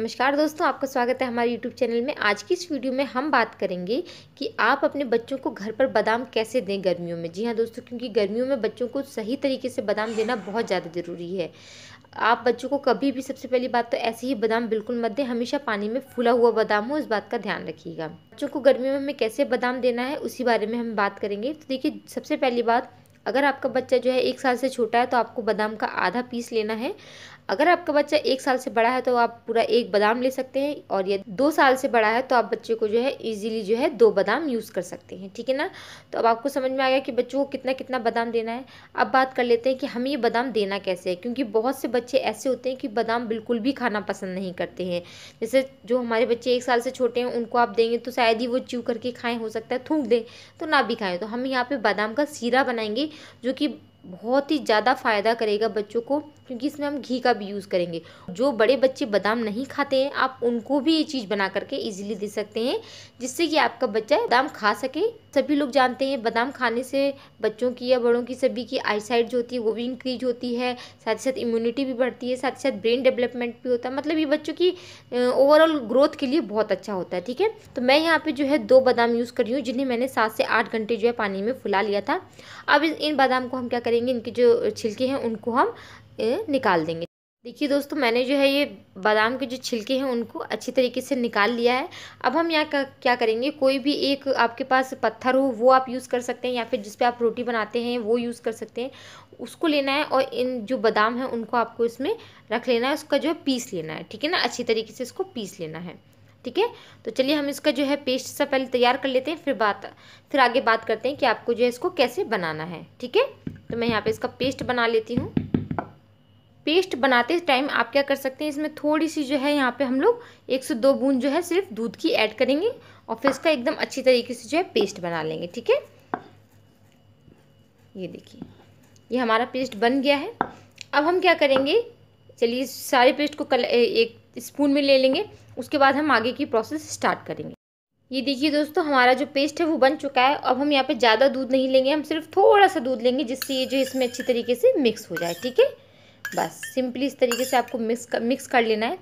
नमस्कार दोस्तों आपका स्वागत है हमारे YouTube चैनल में आज की इस वीडियो में हम बात करेंगे कि आप अपने बच्चों को घर पर बादाम कैसे दें गर्मियों में जी हाँ दोस्तों क्योंकि गर्मियों में बच्चों को सही तरीके से बादाम देना बहुत ज़्यादा ज़रूरी है आप बच्चों को कभी भी सबसे पहली बात तो ऐसे ही बादाम बिल्कुल मत दें हमेशा पानी में फूला हुआ बादाम हो इस बात का ध्यान रखिएगा बच्चों को गर्मियों में हमें कैसे बादाम देना है उसी बारे में हम बात करेंगे तो देखिए सबसे पहली बात अगर आपका बच्चा जो है एक साल से छोटा है तो आपको बादाम का आधा पीस लेना है अगर आपका बच्चा एक साल से बड़ा है तो आप पूरा एक बादाम ले सकते हैं और यदि दो साल से बड़ा है तो आप बच्चे को जो है इजीली जो है दो बादाम यूज़ कर सकते हैं ठीक है ना तो अब आपको समझ में आ गया कि बच्चों को कितना कितना बादाम देना है अब बात कर लेते हैं कि हमें ये बादाम देना कैसे है क्योंकि बहुत से बच्चे ऐसे होते हैं कि बादाम बिल्कुल भी खाना पसंद नहीं करते हैं जैसे जो हमारे बच्चे एक साल से छोटे हैं उनको आप देंगे तो शायद ही वो च्यू करके खाएँ हो सकता है थूक दें तो ना भी खाएँ तो हम यहाँ पर बादाम का सीरा बनाएंगे जो कि बहुत ही ज़्यादा फ़ायदा करेगा बच्चों को क्योंकि इसमें हम घी का भी यूज़ करेंगे जो बड़े बच्चे बादाम नहीं खाते हैं आप उनको भी ये चीज़ बना करके इजीली दे सकते हैं जिससे कि आपका बच्चा बादाम खा सके सभी लोग जानते हैं बादाम खाने से बच्चों की या बड़ों की सभी की आईसाइट जो होती है वो भी इंक्रीज होती है साथ ही साथ इम्यूनिटी भी बढ़ती है साथ ही साथ ब्रेन डेवलपमेंट भी होता है मतलब ये बच्चों की ओवरऑल ग्रोथ के लिए बहुत अच्छा होता है ठीक है तो मैं यहाँ पे जो है दो बादाम यूज़ कर रही हूँ जिन्हें मैंने सात से आठ घंटे जो है पानी में फुला लिया था अब इन बादाम को हम क्या करेंगे इनके जो छिलके हैं उनको हम निकाल देंगे देखिए दोस्तों मैंने जो है ये बादाम के जो छिलके हैं उनको अच्छी तरीके से निकाल लिया है अब हम यहाँ क्या करेंगे कोई भी एक आपके पास पत्थर हो वो आप यूज़ कर सकते हैं या फिर जिस पे आप रोटी बनाते हैं वो यूज़ कर सकते हैं उसको लेना है और इन जो बादाम हैं उनको आपको इसमें रख लेना है उसका जो है पीस लेना है ठीक है ना अच्छी तरीके से इसको पीस लेना है ठीक है तो चलिए हम इसका जो है पेस्ट सा पहले तैयार कर लेते हैं फिर बात फिर आगे बात करते हैं कि आपको जो है इसको कैसे बनाना है ठीक है तो मैं यहाँ पर इसका पेस्ट बना लेती हूँ पेस्ट बनाते टाइम आप क्या कर सकते हैं इसमें थोड़ी सी जो है यहाँ पे हम लोग एक से दो बूंद जो है सिर्फ दूध की ऐड करेंगे और फिर इसका एकदम अच्छी तरीके से जो है पेस्ट बना लेंगे ठीक है ये देखिए ये हमारा पेस्ट बन गया है अब हम क्या करेंगे चलिए सारे पेस्ट को कल एक स्पून में ले लेंगे उसके बाद हम आगे की प्रोसेस स्टार्ट करेंगे ये देखिए दोस्तों हमारा जो पेस्ट है वो बन चुका है अब हम यहाँ पे ज़्यादा दूध नहीं लेंगे हम सिर्फ थोड़ा सा दूध लेंगे जिससे ये जो इसमें अच्छी तरीके से मिक्स हो जाए ठीक है बस सिंपली इस तरीके से आपको मिक्स कर मिक्स कर लेना है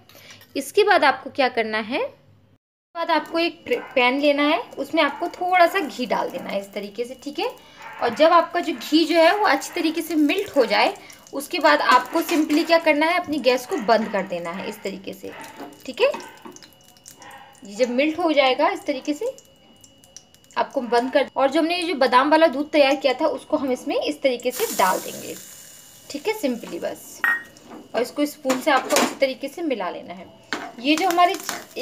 इसके बाद आपको क्या करना है इसके बाद आपको एक पैन लेना है उसमें आपको थोड़ा सा घी डाल देना है इस तरीके से ठीक है और जब आपका जो घी जो है वो अच्छी तरीके से मिल्ट हो जाए उसके बाद आपको सिंपली क्या करना है अपनी गैस को बंद कर देना है इस तरीके से ठीक है ये जब मिल्ट हो जाएगा इस तरीके से आपको बंद कर और जो हमने ये जो बादाम वाला दूध तैयार किया था उसको हम इसमें इस तरीके से डाल देंगे ठीक है सिंपली बस और इसको स्पून से आपको अच्छी तरीके से मिला लेना है ये जो हमारे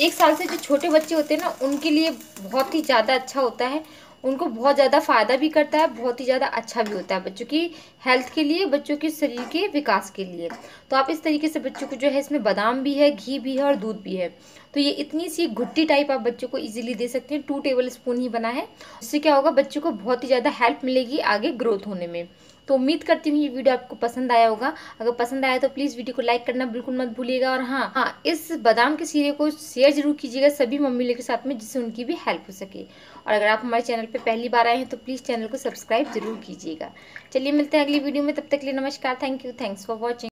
एक साल से जो छोटे बच्चे होते हैं ना उनके लिए बहुत ही ज़्यादा अच्छा होता है उनको बहुत ज़्यादा फ़ायदा भी करता है बहुत ही ज़्यादा अच्छा भी होता है बच्चों की हेल्थ के लिए बच्चों के शरीर के विकास के लिए तो आप इस तरीके से बच्चों को जो है इसमें बादाम भी है घी भी है और दूध भी है तो ये इतनी सी घुट्टी टाइप आप बच्चों को इजीली दे सकते हैं टू टेबल स्पून ही बना है उससे क्या होगा बच्चों को बहुत ही ज़्यादा हेल्प मिलेगी आगे ग्रोथ होने में तो उम्मीद करती हूँ ये वीडियो आपको पसंद आया होगा अगर पसंद आया तो प्लीज़ वीडियो को लाइक करना बिल्कुल मत भूलिएगा और हाँ हाँ इस बादाम के सीरे को शेयर जरूर कीजिएगा सभी मम्मी के साथ में जिससे उनकी भी हेल्प हो सके और अगर आप हमारे चैनल पर पहली बार आए हैं तो प्लीज़ चैनल को सब्सक्राइब जरूर कीजिएगा चलिए मिलते हैं अगली वीडियो में तब तक के लिए नमस्कार thank you thanks for watching